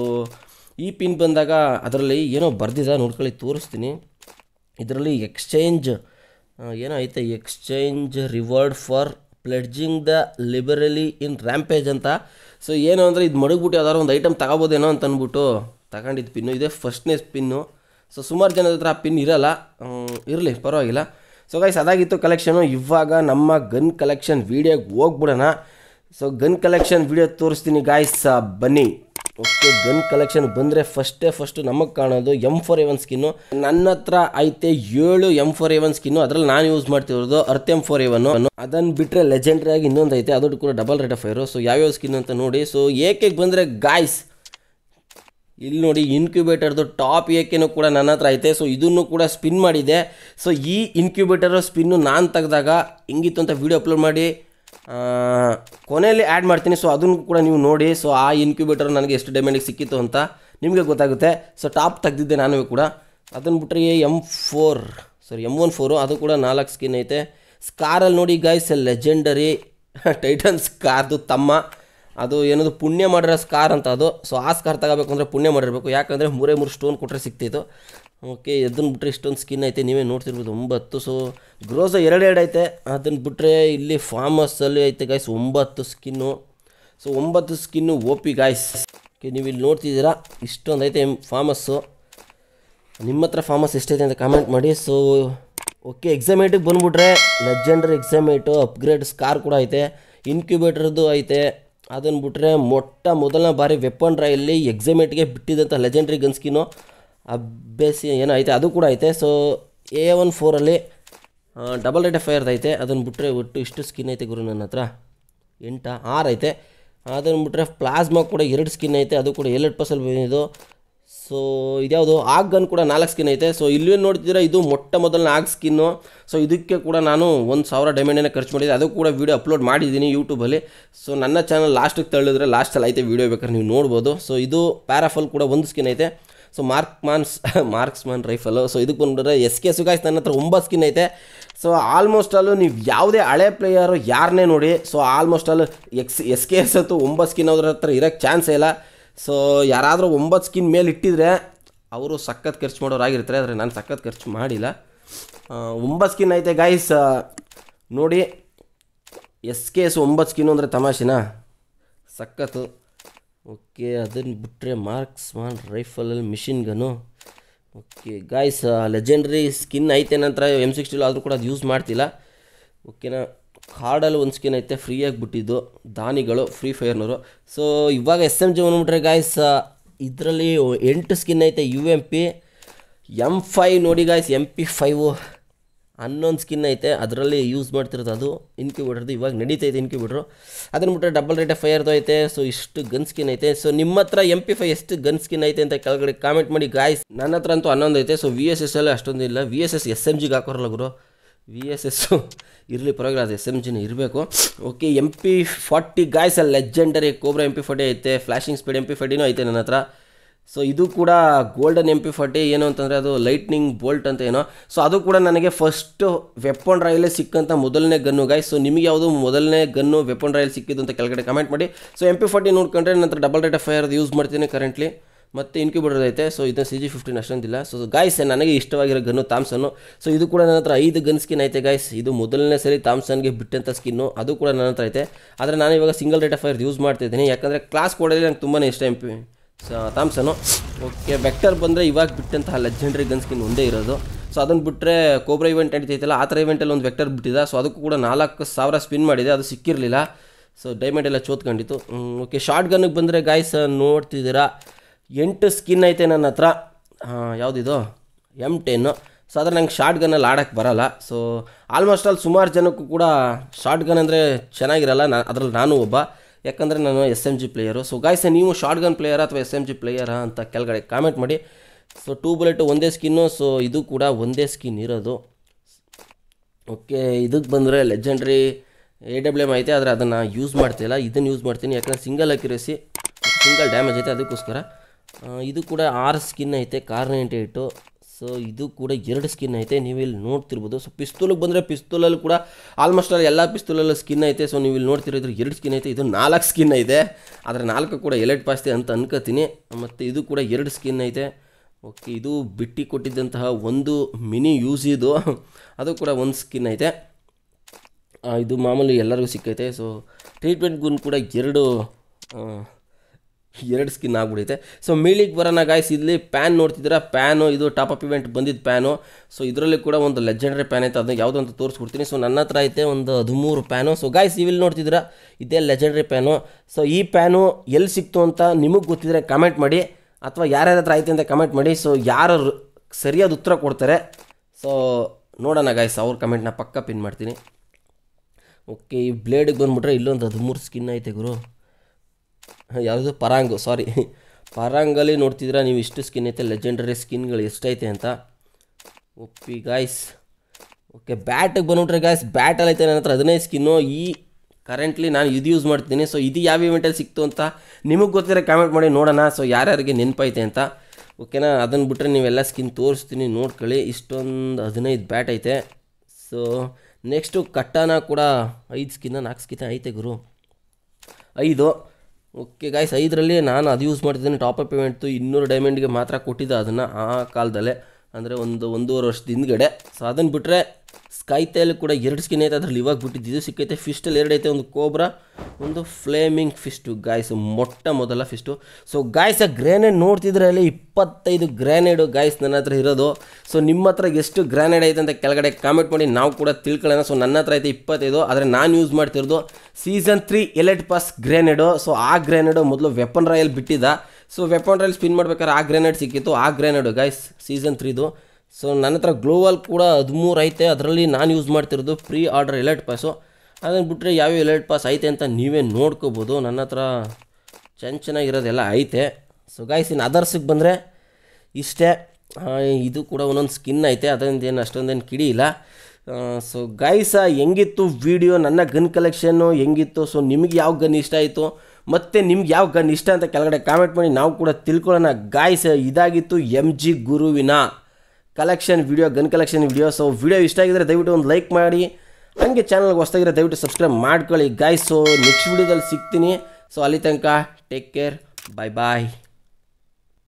ಈ ಪಿನ್ ಬಂದಾಗ ಅದರಲ್ಲಿ ಏನೋ ಬರ್ದಿದೆ ನೋಡ್ಕೊಳ್ಳಿ ತೋರಿಸ್ತೀನಿ ಇದರಲ್ಲಿ ಎಕ್ಸ್ಚೇಂಜ್ ಏನೋ ಐತೆ exchange reward for pledging the liberally in rampage ಅಂತ ಸೊ ಏನು ಅಂದರೆ ಇದು ಮಡಗ್ಬಿಟ್ಟು ಯಾವ್ದಾದ್ರು ಒಂದು ಐಟಮ್ ತಗೋಬೋದೇನೋ ಅಂತ ಅಂದ್ಬಿಟ್ಟು ತಗೊಂಡಿದ್ದು ಪಿನ್ನು ಇದೇ ಫಸ್ಟ್ನೇ ಪಿನ್ನು ಸೊ ಸುಮಾರು ಜನದ ಹತ್ರ ಆ ಪಿನ್ ಇರಲ್ಲ ಇರಲಿ ಪರವಾಗಿಲ್ಲ ಸೊ ಗೈಸ್ ಅದಾಗಿತ್ತು ಕಲೆಕ್ಷನು ಇವಾಗ ನಮ್ಮ ಗನ್ ಕಲೆಕ್ಷನ್ ವೀಡಿಯೋಗೆ ಹೋಗ್ಬಿಡೋಣ ಸೊ ಗನ್ ಕಲೆಕ್ಷನ್ ವೀಡಿಯೋ ತೋರಿಸ್ತೀನಿ ಗಾಯ್ಸ್ ಬನ್ನಿ ಓಕೆ ಗನ್ ಕಲೆಕ್ಷನ್ ಬಂದರೆ ಫಸ್ಟೇ ಫಸ್ಟು ನಮಗೆ ಕಾಣೋದು ಎಮ್ ಫೋರ್ ಒನ್ ಸ್ಕಿನ್ನು ನನ್ನ ಹತ್ರ ಐತೆ ಏಳು ಎಮ್ ಫೋರ್ ಒನ್ ಸ್ಕಿನ್ನು ಅದರಲ್ಲಿ ನಾನು ಯೂಸ್ ಮಾಡ್ತಿರೋದು ಅರ್ತ್ ಎಮ್ ಫೋರ್ ಎವನ್ ಅದನ್ನು ಬಿಟ್ಟರೆ ಲೆಜೆಂಡ್ರಿಯಾಗಿ ಇನ್ನೊಂದು ಐತೆ ಅದು ಕೂಡ double rate of fire so ಯಾವ್ಯಾವ ಸ್ಕಿನ್ ಅಂತ ನೋಡಿ ಸೊ ಏಕೆಗೆ ಬಂದರೆ ಗಾಯ್ಸ್ ಇಲ್ಲಿ ನೋಡಿ ಇನ್ಕ್ಯುಬೇಟರ್ದು ಟಾಪ್ ಏಕೆನೂ ಕೂಡ ನನ್ನ ಹತ್ರ ಐತೆ ಸೊ ಇದನ್ನು ಕೂಡ ಸ್ಪಿನ್ ಮಾಡಿದೆ ಸೊ ಈ ಇನ್ಕ್ಯುಬೇಟರ್ ಸ್ಪಿನ್ನು ನಾನು ತೆಗೆದಾಗ ಹಿಂಗಿತ್ತು ಅಂತ ವೀಡಿಯೋ ಅಪ್ಲೋಡ್ ಮಾಡಿ ಕೊನೆಯಲ್ಲಿ ಆ್ಯಡ್ ಮಾಡ್ತೀನಿ ಸೊ ಅದನ್ನು ಕೂಡ ನೀವು ನೋಡಿ ಸೊ ಆ ಇನ್ಕ್ಯುಬೇಟರ್ ನನಗೆ ಎಷ್ಟು ಡೆಮ್ಯಾಂಡಿಗೆ ಸಿಕ್ಕಿತ್ತು ಅಂತ ನಿಮಗೆ ಗೊತ್ತಾಗುತ್ತೆ ಸೊ ಟಾಪ್ ತೆಗ್ದಿದ್ದೆ ನಾನು ಕೂಡ ಅದನ್ನು ಬಿಟ್ಟರೆ M four sorry M one four ಅದು ಕೂಡ ನಾಲ್ಕು ಸ್ಕಿನ್ ಐತೆ ಸ್ಕಾರಲ್ಲಿ ನೋಡಿ ಗೈಸ್ ಲೆಜೆಂಡರಿ ಟೈಟನ್ಸ್ ಕಾರ್ದು ತಮ್ಮ ಅದು ಏನದು ಪುಣ್ಯ ಮಾಡಿರೋ ಸ್ಕಾರ್ ಅಂತ ಅದು ಸೊ ಆ ಸ್ಕಾರ್ ತಗೋಬೇಕು ಅಂದರೆ ಪುಣ್ಯ ಮಾಡಿರಬೇಕು ಯಾಕಂದರೆ ಮೂರೇ ಮೂರು ಸ್ಟೋನ್ ಕೊಟ್ಟರೆ ಸಿಕ್ತಿತ್ತು ಓಕೆ ಅದನ್ನು ಬಿಟ್ಟರೆ ಇಷ್ಟೊಂದು ಸ್ಕಿನ್ ಐತೆ ನೀವೇ ನೋಡ್ತಿರ್ಬೋದು ಒಂಬತ್ತು ಸೊ ಗ್ರೋಸ ಎರಡೆರಡು ಐತೆ ಅದನ್ನು ಬಿಟ್ಟರೆ ಇಲ್ಲಿ ಫಾರ್ಮ್ ಐತೆ ಗಾಯ್ಸ್ ಒಂಬತ್ತು ಸ್ಕಿನ್ನು ಸೊ ಒಂಬತ್ತು skin O P guys okay ನೀವು ಇಲ್ಲಿ ನೋಡ್ತಿದ್ದೀರಾ ಇಷ್ಟೊಂದು ಐತೆ ಫಾರ್ಮಸ್ಸು ನಿಮ್ಮ ಹತ್ರ ಫಾರ್ಮಸ್ ಎಷ್ಟೈತೆ ಅಂತ ಕಾಮೆಂಟ್ ಮಾಡಿ ಸೊ ಓಕೆ ಎಕ್ಸಾಮೇಟಿಗೆ ಬಂದುಬಿಟ್ರೆ ಲೆಜೆಂಡ್ರಿ ಎಕ್ಸಾಮೇಟು ಅಪ್ಗ್ರೇಡ್ ಸ್ಕಾರ್ ಕೂಡ ಐತೆ ಇನ್ಕ್ಯೂಬೇಟ್ರದ್ದು ಐತೆ ಅದನ್ನು ಬಿಟ್ಟರೆ ಮೊಟ್ಟ ಮೊದಲನೇ ಬಾರಿ ವೆಪನ್ ರಾಯಲ್ಲಿ ಎಕ್ಸಿಮೆಟ್ಗೆ ಬಿಟ್ಟಿದ್ದಂಥ ಲೆಜೆಂಡ್ರಿ ಗನ್ಸ್ಕಿನೋ ಸ್ಕಿನ್ನು ಏನೋ ಐತೆ ಅದು ಕೂಡ ಐತೆ ಸೊ ಎ ಒನ್ ಫೋರಲ್ಲಿ ಡಬಲ್ ರೇಟ್ ಫೈರ್ ಐತೆ ಅದನ್ನು ಬಿಟ್ಟರೆ ಒಟ್ಟು ಇಷ್ಟು ಸ್ಕಿನ್ ಐತೆ ಗುರು ನನ್ನ ಹತ್ರ ಎಂಟ ಆರು ಐತೆ ಅದನ್ನು ಬಿಟ್ಟರೆ ಪ್ಲಾಸ್ಮಾ ಕೂಡ ಎರಡು ಸ್ಕಿನ್ ಐತೆ ಅದು ಕೂಡ ಎರಡು ಪರ್ಸಲ್ ಇದು ಸೊ ಇದ್ಯಾವುದು ಆಗ್ ಗನ್ ಕೂಡ ನಾಲ್ಕು ಸ್ಕಿನ್ ಐತೆ ಸೊ ಇಲ್ಲಿ ನೋಡ್ತಿದ್ದೀರಾ ಇದು ಮೊಟ್ಟ ಮೊದಲ ನಾಲ್ಕು ಸ್ಕಿನ್ನು ಸೊ ಇದಕ್ಕೆ ಕೂಡ ನಾನು ಒಂದು ಸಾವಿರ ಡೈಮಂಡನ್ನು ಖರ್ಚು ಮಾಡಿದ್ದೆ ಅದು ಕೂಡ ವೀಡಿಯೋ ಅಪ್ಲೋಡ್ ಮಾಡಿದ್ದೀನಿ ಯೂಟ್ಯೂಬಲ್ಲಿ ಸೊ ನನ್ನ ಚಾನಲ್ ಲಾಸ್ಟಿಗೆ ತಳ್ಳಿದ್ರೆ ಲಾಸ್ಟಲ್ಲಿ ಐತೆ ವೀಡಿಯೋ ಬೇಕಾದ್ರೆ ನೀವು ನೋಡ್ಬೋದು ಸೊ ಇದು ಪ್ಯಾರಾಫಲ್ ಕೂಡ ಒಂದು ಸ್ಕಿನ್ ಐತೆ so marksman marksman rifle so ಇದಕ್ಕೆ ಬಂದ್ಬಿಟ್ರೆ ಎಸ್ ಕೆ ಸುಗಾಯ್ಸ್ ನನ್ನ ಹತ್ರ ಒಂಬತ್ತು ಸ್ಕಿನ್ ಐತೆ ಸೊ ಆಲ್ಮೋಸ್ಟ್ ಅಲ್ಲೂ ನೀವು ಯಾವುದೇ ಹಳೆ ಪ್ಲೇಯರು ಯಾರನ್ನೇ ನೋಡಿ ಸೊ ಆಲ್ಮೋಸ್ಟ್ ಅಲ್ಲೂ ಎಕ್ಸ್ ಎಸ್ ಕೆ ಎಸ್ ಹತ್ತು ಒಂಬತ್ತು ಸ್ಕಿನ್ ಅವ್ರ ಹತ್ರ ಇರೋಕ್ಕೆ ಚಾನ್ಸೇ ಇಲ್ಲ ಸೊ ಯಾರಾದರೂ ಒಂಬತ್ತು ಸ್ಕಿನ್ ಮೇಲೆ ಇಟ್ಟಿದ್ರೆ ಅವರು ಸಖತ್ ಖರ್ಚು ಮಾಡೋರಾಗಿರ್ತಾರೆ ಆದರೆ ನಾನು ಸಖತ್ ಖರ್ಚು ಮಾಡಿಲ್ಲ ಒಂಬತ್ತು ಸ್ಕಿನ್ ಐತೆ ಗಾಯ್ಸ್ ನೋಡಿ ಎಸ್ ಕೆ ಎಸ್ ಒಂಬತ್ತು ಸ್ಕಿನ್ ಅಂದರೆ ತಮಾಷೆನಾ ಸಖತ್ತು ಓಕೆ ಅದನ್ನು ಬಿಟ್ಟರೆ ಮಾರ್ಕ್ಸ್ ಮಾನ್ ರೈಫಲಲ್ಲಿ machine gun gun okay guys legendary skin ಐತೆ ನಂತರ ಎಮ್ ಸಿಕ್ಸ್ಟಿಲ್ ಆದರೂ ಕೂಡ ಅದು ಯೂಸ್ ಮಾಡ್ತಿಲ್ಲ ಓಕೆನಾ ಹಾಡಲ್ಲಿ ಒಂದು ಸ್ಕಿನ್ ಐತೆ ಫ್ರೀಯಾಗಿ ಬಿಟ್ಟಿದ್ದು ದಾನಿಗಳು ಫ್ರೀ ಫೈರ್ನವರು ಸೊ ಇವಾಗ ಎಸ್ ಎಮ್ ಜಿ ಬಂದ್ಬಿಟ್ರೆ ಗಾಯ್ಸ್ ಇದರಲ್ಲಿ ಎಂಟು ಸ್ಕಿನ್ ಐತೆ U M P M five ನೋಡಿ ಗಾಯ್ಸ್ ಎಮ್ ಪಿ ಫೈವು ಹನ್ನೊಂದು ಸ್ಕಿನ್ ಐತೆ ಅದರಲ್ಲಿ ಯೂಸ್ ಮಾಡ್ತಿರೋದು ಅದು ಇನ್ಕ್ಯೂಬೇಟ್ರದ್ದು ಇವಾಗ ನಡೀತೈತೆ ಬಿಟ್ರು ಅದನ್ನು ಬಿಟ್ಟರೆ ಡಬಲ್ ರೇಟ್ ಫೈರ್ದು ಐತೆ ಸೊ ಇಷ್ಟು ಗನ್ ಸ್ಕಿನ್ ಐತೆ ಸೊ ನಿಮ್ಮ ಹತ್ರ ಎಂ ಪಿ ಫೈ ಎಷ್ಟು ಗನ್ ಸ್ಕಿನ್ ಐತೆ ಅಂತ ಕೆಳಗಡೆ ಕಾಮೆಂಟ್ ಮಾಡಿ ಗಾಯ್ಸ್ ನನ್ನ ಹತ್ರ ಅಂತೂ ಹನ್ನೊಂದು ಐತೆ ಸೊ ವಿ ಎಸ್ ಎಸ್ ಎಲ್ಲ ಅಷ್ಟೊಂದು ಇಲ್ಲ V S S S M ಜಿಗೆ ಹಾಕೋರಲ್ಲ ಗುರು ವಿ ಎಸ್ ಎಸ್ ಇರಲಿ ಪರವಾಗಿಲ್ಲ ಅದು ಎಸ್ ಎಮ್ ಜಿನ ಇರಬೇಕು okay M P forty guys ಅಲ್ಲಿ legendary cobra M P forty ಐತೆ ಫ್ಲ್ಯಾಶಿಂಗ್ ಸ್ಪೀಡ್ ಎಮ್ ಪಿ ಫಾರ್ಟಿನೂ ಐತೆ ನನ್ನ ಹತ್ರ ಸೊ ಇದು ಕೂಡ ಗೋಲ್ಡನ್ ಎಮ್ ಪಿ ಫಾರ್ಟಿ ಏನು ಅಂತಂದರೆ ಅದು ಲೈಟ್ನಿಂಗ್ ಬೋಲ್ಟ್ ಅಂತ ಏನೋ ಸೊ ಅದು ಕೂಡ ನನಗೆ ಫಸ್ಟು ವೆಪನ್ ರಾಯಲ್ಲೇ ಸಿಕ್ಕಂಥ ಮೊದಲನೇ ಗನ್ನು ಗಾಯ್ ಸೊ ನಿಮಗೆ ಯಾವುದು ಮೊದಲನೇ ಗನ್ನು ವೆಪನ್ ರಾಯಲ್ ಸಿಕ್ಕಿದ್ದು ಅಂತ ಕೆಳಗಡೆ ಕಮೆಂಟ್ ಮಾಡಿ ಸೊ ಎಮ್ ಪಿ ಫಾರ್ಟಿ ನೋಡ್ಕೊಂಡ್ರೆ ನಂತರ double rate of fire use ಮಾಡ್ತೀನಿ ಕರೆಂಟ್ಲಿ ಮತ್ತು ಇನ್ಕ್ಯೂಬೇಟರ್ ಐತೆ ಸೊ ಇದನ್ನು ಸಿ ಜಿ ಫಿಫ್ಟೀನ್ ಅಷ್ಟೊಂದಿಲ್ಲ ಸೊ ಗಾಯ್ಸ್ ನನಗೆ ಇಷ್ಟವಾಗಿರೋ ಗನ್ನು ಥಾಮ್ಸನ್ನು ಸೊ ಇದು ಕೂಡ ನನ್ನ ಹತ್ರ ಐದು ಗನ್ ಸ್ಕಿನ್ ಐತೆ ಗಾಯ್ಸ್ ಇದು ಮೊದಲನೇ ಸರಿ ಥಾಮ್ಸನ್ಗೆ ಬಿಟ್ಟಂಥ ಸ್ಕಿನ್ನು ಅದು ಕೂಡ ನನ್ನ ಹತ್ರ ಐತೆ ಆದರೆ ನಾನು ಇವಾಗ single rate of fire use ಮಾಡ್ತಿದ್ದೀನಿ ಯಾಕಂದರೆ ಕ್ಲಾಸ್ ಕೊಡೋದೇ ನಂಗೆ ತುಂಬಾ ಇಷ್ಟ ಎಂಪಿ ಥಾಮ್ಸನು ಓಕೆ ವೆಕ್ಟರ್ ಬಂದರೆ ಇವಾಗ ಬಿಟ್ಟಂತಹ ಲೆಜೆಂಡ್ರಿ ಗನ್ ಸ್ಕಿನ್ ಒಂದೇ ಇರೋದು ಸೊ ಅದನ್ನು ಬಿಟ್ಟರೆ ಕೋಬ್ರಾ ಇವೆಂಟ್ ನಡೀತೈತಲ್ಲ ಆ ಥರ ಇವೆಂಟಲ್ಲಿ ಒಂದು ವೆಕ್ಟರ್ ಬಿಟ್ಟಿದೆ ಸೊ ಅದಕ್ಕೂ ಕೂಡ ನಾಲ್ಕು ಸಾವಿರ ಸ್ಪಿನ್ ಮಾಡಿದೆ ಅದು ಸಿಕ್ಕಿರಲಿಲ್ಲ ಸೊ ಡೈಮಂಡ್ ಎಲ್ಲ ಚೋತ್ಕೊಂಡಿತ್ತು ಓಕೆ ಶಾರ್ಟ್ ಗನ್ನಿಗೆ ಬಂದರೆ ಗಾಯ್ಸ್ ನೋಡ್ತಿದ್ದೀರಾ ಎಂಟು ಸ್ಕಿನ್ ಐತೆ ನನ್ನ ಹತ್ರ ಯಾವುದಿದು ಎಮ್ ಟೆನ್ನು ಸೊ ಆದರೆ ನಂಗೆ ಶಾರ್ಟ್ ಗನ್ನಲ್ಲಿ ಆಡೋಕ್ಕೆ ಬರೋಲ್ಲ ಸೊ ಆಲ್ಮೋಸ್ಟ್ ಆಲ್ ಸುಮಾರು ಜನಕ್ಕೂ ಕೂಡ ಶಾರ್ಟ್ ಗನ್ ಅಂದರೆ ಚೆನ್ನಾಗಿರಲ್ಲ ನಾನು ಅದರಲ್ಲಿ ನಾನು ಒಬ್ಬ ಯಾಕಂದರೆ ನಾನು S M G player so guys ನೀವು ಶಾರ್ಟ್ ಗನ್ ಪ್ಲೇಯರ್ ಅಥವಾ ಎಸ್ ಎಮ್ ಜಿ ಪ್ಲೇಯರ ಅಂತ ಕೆಳಗಡೆ ಕಾಮೆಂಟ್ ಮಾಡಿ ಸೊ ಟೂ ಬುಲೆಟ್ ಒಂದೇ ಸ್ಕಿನ್ನು ಸೊ ಇದು ಕೂಡ ಒಂದೇ ಸ್ಕಿನ್ ಇರೋದು ಓಕೆ ಇದಕ್ಕೆ ಬಂದರೆ ಲೆಜೆಂಡ್ರಿ ಎ ಡಬ್ಲ್ಯೂ ಎಮ್ ಐತೆ ಆದರೆ ಅದನ್ನು ಯೂಸ್ ಮಾಡ್ತಿಲ್ಲ ಇದನ್ನು ಯೂಸ್ ಮಾಡ್ತೀನಿ ಯಾಕಂದರೆ ಸಿಂಗಲ್ ಅಕ್ಯುರೇಸಿ ಸಿಂಗಲ್ ಡ್ಯಾಮೇಜ್ ಐತೆ ಅದಕ್ಕೋಸ್ಕರ ಇದು ಕೂಡ ಆರು ಸ್ಕಿನ್ ಐತೆ ಕಾರ್ ನೈಂಟಿ ಏಯ್ಟು ಸೊ ಇದು ಕೂಡ ಎರಡು ಸ್ಕಿನ್ ಐತೆ ನೀವು ಇಲ್ಲಿ ನೋಡ್ತಿರ್ಬೋದು ಸೊ ಪಿಸ್ತೂಲಿಗೆ ಬಂದರೆ ಪಿಸ್ತೂಲಲ್ಲಿ ಕೂಡ ಆಲ್ಮೋಸ್ಟ್ ಅಲ್ಲಿ ಎಲ್ಲ ಪಿಸ್ತೂಲಲ್ಲೂ ಸ್ಕಿನ್ ಐತೆ ಸೊ ನೀವು ಇಲ್ಲಿ ನೋಡ್ತಿರೋದ್ರೆ ಎರಡು ಸ್ಕಿನ್ ಐತೆ ಇದು ನಾಲ್ಕು ಸ್ಕಿನ್ ಐತೆ ಆದರೆ ನಾಲ್ಕು ಕೂಡ ಎಲೆಟ್ ಪಾಸ್ತಿ ಅಂತ ಅನ್ಕೋತೀನಿ ಮತ್ತು ಇದು ಕೂಡ ಎರಡು ಸ್ಕಿನ್ ಐತೆ ಓಕೆ ಇದು ಬಿಟ್ಟಿ ಕೊಟ್ಟಿದ್ದಂತಹ ಒಂದು ಮಿನಿ ಯೂಸ್ ಇದು ಅದು ಕೂಡ ಒಂದು ಸ್ಕಿನ್ ಐತೆ ಇದು ಮಾಮೂಲಿ ಎಲ್ಲರಿಗೂ ಸಿಕ್ಕೈತೆ ಸೊ ಟ್ರೀಟ್ಮೆಂಟ್ಗೂ ಕೂಡ ಎರಡು ಎರಡು ಸ್ಕಿನ್ ಆಗ್ಬಿಡೈತೆ ಸೊ ಮೀಳಿಗೆ ಬರೋಣ ಗಾಯ್ಸ್ ಇಲ್ಲಿ ಪ್ಯಾನ್ ನೋಡ್ತಿದ್ದೀರಾ ಪ್ಯಾನು ಇದು ಟಾಪ್ ಅಪ್ ಇವೆಂಟ್ ಬಂದಿದ್ದು ಪ್ಯಾನು ಸೊ ಇದರಲ್ಲಿ ಕೂಡ ಒಂದು ಲೆಜೆಂಡ್ರಿ ಪ್ಯಾನ್ ಐತೆ ಅದನ್ನ ಯಾವುದೋ ಅಂತ ತೋರಿಸ್ಕೊಡ್ತೀನಿ ಸೊ ನನ್ನ ಹತ್ರ ಐತೆ ಒಂದು ಹದಿಮೂರು ಪ್ಯಾನು ಸೊ ಗಾಯ್ಸ್ ಇವಿಲ್ ನೋಡ್ತಿದ್ದೀರಾ ಇದೇ ಲೆಜೆಂಡ್ರಿ ಪ್ಯಾನು ಸೊ ಈ ಪ್ಯಾನು ಎಲ್ಲಿ ಸಿಕ್ತು ಅಂತ ನಿಮಗೆ ಗೊತ್ತಿದ್ರೆ ಕಮೆಂಟ್ ಮಾಡಿ ಅಥವಾ ಯಾರ್ಯಾರ ಹತ್ರ ಐತೆ ಅಂತ ಕಮೆಂಟ್ ಮಾಡಿ ಸೊ ಯಾರು ಸರಿಯಾದ ಉತ್ತರ ಕೊಡ್ತಾರೆ ಸೊ ನೋಡೋಣ ಗಾಯ್ಸ್ ಅವ್ರ ಕಮೆಂಟ್ನ ಪಕ್ಕ ಪಿನ್ ಮಾಡ್ತೀನಿ ಓಕೆ ಈ ಬ್ಲೇಡಿಗೆ ಬಂದುಬಿಟ್ರೆ ಇಲ್ಲೊಂದು ಹದಿಮೂರು ಸ್ಕಿನ್ ಐತೆ ಗುರು ಯಾವುದು ಪರಾಂಗು ಸಾರಿ ಪರಾಂಗಲ್ಲಿ ನೋಡ್ತಿದ್ರ ನೀವು ಇಷ್ಟು ಸ್ಕಿನ್ ಐತೆ ಲೆಜೆಂಡರಿ ಸ್ಕಿನ್ಗಳು ಎಷ್ಟೈತೆ ಅಂತ ಒಪ್ಪಿ ಗಾಯ್ಸ್ ಓಕೆ ಬ್ಯಾಟಿಗೆ ಬಂದ್ಬಿಟ್ರೆ ಗಾಯ್ಸ್ ಬ್ಯಾಟಲ್ಲಿ ಐತೆ ನನ್ನ ಹತ್ರ ಹದಿನೈದು ಸ್ಕಿನ್ನು ಈ ಕರೆಂಟ್ಲಿ ನಾನು ಇದು ಯೂಸ್ ಮಾಡ್ತೀನಿ ಸೊ ಇದು ಯಾವ ಇವೆಂಟಲ್ಲಿ ಸಿಕ್ತು ಅಂತ ನಿಮಗೆ ಗೊತ್ತಿರೋ ಕಾಮೆಂಟ್ ಮಾಡಿ ನೋಡೋಣ ಸೊ ಯಾರ್ಯಾರಿಗೆ ನೆನಪೈತೆ ಅಂತ ಓಕೆನಾ ಅದನ್ನು ಬಿಟ್ಟರೆ ನೀವೆಲ್ಲ ಸ್ಕಿನ್ ತೋರಿಸ್ತೀನಿ ನೋಡ್ಕೊಳ್ಳಿ ಇಷ್ಟೊಂದು ಹದಿನೈದು ಬ್ಯಾಟ್ ಐತೆ ಸೊ ನೆಕ್ಸ್ಟು ಕಟ್ಟಾನ ಕೂಡ ಐದು ಸ್ಕಿನ್ನ ನಾಲ್ಕು ಸ್ಕಿನ್ನ ಐತೆ ಗುರು ಐದು ಓಕೆ ಗಾಯ್ಸ್ ಐದರಲ್ಲಿ ನಾನು ಅದು ಯೂಸ್ ಮಾಡ್ತಿದ್ದೀನಿ ಟಾಪ್ ಅಪ್ ಇವೆಂಟ್ದು ಇನ್ನೂರು ಡೈಮಂಡ್ಗೆ ಮಾತ್ರ ಕೊಟ್ಟಿದ್ದೆ ಅದನ್ನು ಆ ಕಾಲದಲ್ಲೇ ಅಂದರೆ ಒಂದು ಒಂದೂವರೆ ವರ್ಷದ ಹಿಂದ್ಗಡೆ ಸೊ ಅದನ್ನು ಬಿಟ್ಟರೆ ಸ್ಕೈ ತೈಲ್ ಕೂಡ ಎರಡು ಸ್ಕಿನ್ ಐತೆ ಅದರಲ್ಲಿ ಇವಾಗ ಬಿಟ್ಟಿದ್ದು ಇದು ಸಿಕ್ಕೈತೆ ಫಿಸ್ಟಲ್ಲಿ ಎರಡು ಐತೆ ಒಂದು ಕೋಬ್ರಾ ಒಂದು ಫ್ಲೇಮಿಂಗ್ ಫಿಸ್ಟು ಗಾಯ್ಸ್ ಮೊಟ್ಟ ಮೊದಲ ಫಿಸ್ಟು ಸೊ ಗಾಯ್ಸ್ ಆ ಗ್ರ್ಯಾನೇಡ್ ನೋಡ್ತಿದ್ರೆ ಅಲ್ಲಿ ಇಪ್ಪತ್ತೈದು ಗ್ರ್ಯಾನೇಡು ಗಾಯ್ಸ್ ನನ್ನ ಹತ್ರ ಇರೋದು ಸೊ ನಿಮ್ಮ ಹತ್ರ ಎಷ್ಟು ಗ್ರ್ಯಾನೇಡ್ ಐತೆ ಅಂತ ಕೆಳಗಡೆ ಕಾಮೆಂಟ್ ಮಾಡಿ ನಾವು ಕೂಡ ತಿಳ್ಕೊಳ್ಳೋಣ ಸೊ ನನ್ನ ಹತ್ರ ಐತೆ ಇಪ್ಪತ್ತೈದು ಆದರೆ ನಾನು ಯೂಸ್ ಮಾಡ್ತಿರೋದು season three elite pass grenade so ಆ ಗ್ರ್ಯಾನೇಡು ಮೊದಲು ವೆಪನ್ ರಾಯಲ್ ಬಿಟ್ಟಿದ್ದ ಸೊ ವೆಪನ್ರಲ್ಲಿ ಸ್ಪಿನ್ ಮಾಡ್ಬೇಕಾದ್ರೆ ಆ ಗ್ರೆನೇಡ್ ಸಿಕ್ಕಿತ್ತು ಆ ಗ್ರೆನೇಡು ಗೈಸ್ ಸೀಸನ್ ತ್ರೀದು ಸೊ ನನ್ನ ಹತ್ರ ಗ್ಲೋವಲ್ ಕೂಡ ಹದಿಮೂರು ಐತೆ ಅದರಲ್ಲಿ ನಾನು ಯೂಸ್ ಮಾಡ್ತಿರೋದು ಫ್ರೀ ಆರ್ಡರ್ ಎಲೈಟ್ ಪಾಸು ಅದನ್ನು ಬಿಟ್ಟರೆ ಯಾವ್ಯಾವ ಎಲೆಟ್ ಪಾಸ್ ಐತೆ ಅಂತ ನೀವೇ ನೋಡ್ಕೋಬೋದು ನನ್ನ ಹತ್ರ ಚೆನ್ನ ಚೆನ್ನಾಗಿರೋದೆಲ್ಲ ಐತೆ ಸೊ ಗೈಸ್ ಇನ್ನು ಅದರ್ಸಿಗೆ ಬಂದರೆ ಇಷ್ಟೇ ಇದು ಕೂಡ ಒಂದೊಂದು ಸ್ಕಿನ್ ಐತೆ ಅದರಿಂದ ಏನು ಅಷ್ಟೊಂದೇನು ಕಿಡಿ ಇಲ್ಲ ಸೊ ಗೈಸ ಹೆಂಗಿತ್ತು ವಿಡಿಯೋ ನನ್ನ ಗನ್ ಕಲೆಕ್ಷನ್ನು ಹೆಂಗಿತ್ತು ಸೊ ನಿಮಗೆ ಯಾವ ಗನ್ ಇಷ್ಟ ಆಯಿತು ಮತ್ತು ನಿಮ್ಗೆ ಯಾವ ಗನ್ ಇಷ್ಟ ಅಂತ ಕೆಳಗಡೆ ಕಾಮೆಂಟ್ ಮಾಡಿ ನಾವು ಕೂಡ ತಿಳ್ಕೊಳ್ಳೋಣ ಗಾಯ್ಸ್ ಇದಾಗಿತ್ತು ಎಮ್ ಜಿ ಗುರುವಿನ collection video gun collection video so video ಇಷ್ಟ ಆಗಿದ್ರೆ ದಯವಿಟ್ಟು ಒಂದು ಲೈಕ್ ಮಾಡಿ ಹಂಗೆ ಚಾನಲ್ಗೆ ಹೊಸದಾಗಿರೋ ದಯವಿಟ್ಟು ಸಬ್ಸ್ಕ್ರೈಬ್ ಮಾಡ್ಕೊಳ್ಳಿ ಗಾಯ್ಸ್ ಸೊ ನೆಕ್ಸ್ಟ್ ವಿಡಿಯೋದಲ್ಲಿ ಸಿಗ್ತೀನಿ ಸೊ ಅಲ್ಲಿ ತನಕ ಟೇಕ್ ಕೇರ್ ಬಾಯ್ ಬಾಯ್